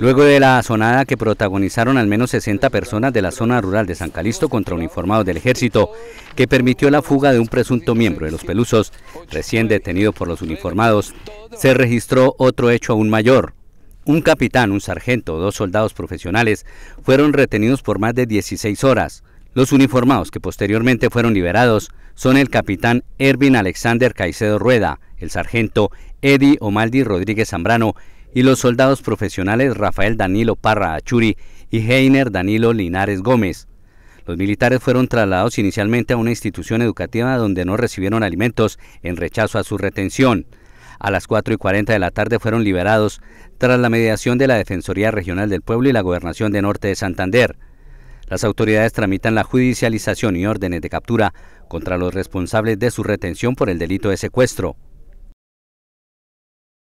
Luego de la sonada que protagonizaron al menos 60 personas de la zona rural de San Calixto contra uniformados del ejército, que permitió la fuga de un presunto miembro de los Pelusos, recién detenido por los uniformados, se registró otro hecho aún mayor. Un capitán, un sargento, dos soldados profesionales fueron retenidos por más de 16 horas. Los uniformados que posteriormente fueron liberados son el capitán Ervin Alexander Caicedo Rueda, el sargento Eddie Omaldi Rodríguez Zambrano y los soldados profesionales Rafael Danilo Parra Achuri y Heiner Danilo Linares Gómez. Los militares fueron trasladados inicialmente a una institución educativa donde no recibieron alimentos en rechazo a su retención. A las 4 y 40 de la tarde fueron liberados tras la mediación de la Defensoría Regional del Pueblo y la Gobernación de Norte de Santander. Las autoridades tramitan la judicialización y órdenes de captura contra los responsables de su retención por el delito de secuestro.